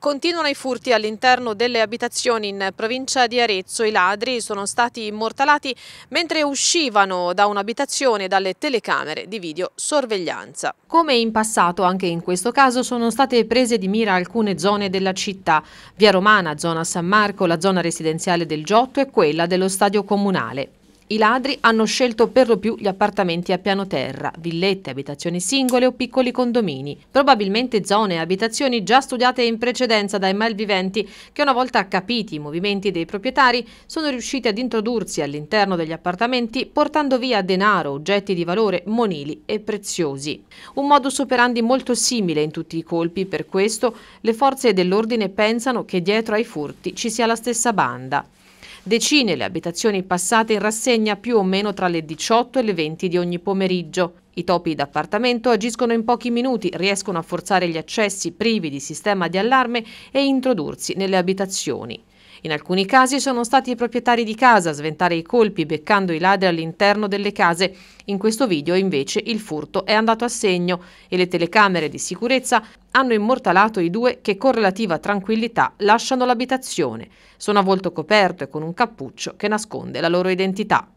Continuano i furti all'interno delle abitazioni in provincia di Arezzo. I ladri sono stati immortalati mentre uscivano da un'abitazione dalle telecamere di videosorveglianza. Come in passato, anche in questo caso sono state prese di mira alcune zone della città. Via Romana, zona San Marco, la zona residenziale del Giotto e quella dello stadio comunale. I ladri hanno scelto per lo più gli appartamenti a piano terra, villette, abitazioni singole o piccoli condomini, probabilmente zone e abitazioni già studiate in precedenza dai malviventi che una volta capiti i movimenti dei proprietari sono riusciti ad introdursi all'interno degli appartamenti portando via denaro, oggetti di valore, monili e preziosi. Un modus operandi molto simile in tutti i colpi, per questo le forze dell'ordine pensano che dietro ai furti ci sia la stessa banda. Decine le abitazioni passate in rassegna più o meno tra le 18 e le 20 di ogni pomeriggio. I topi d'appartamento agiscono in pochi minuti, riescono a forzare gli accessi privi di sistema di allarme e introdursi nelle abitazioni. In alcuni casi sono stati i proprietari di casa a sventare i colpi beccando i ladri all'interno delle case. In questo video invece il furto è andato a segno e le telecamere di sicurezza hanno immortalato i due che con relativa tranquillità lasciano l'abitazione. Sono a volto coperto e con un cappuccio che nasconde la loro identità.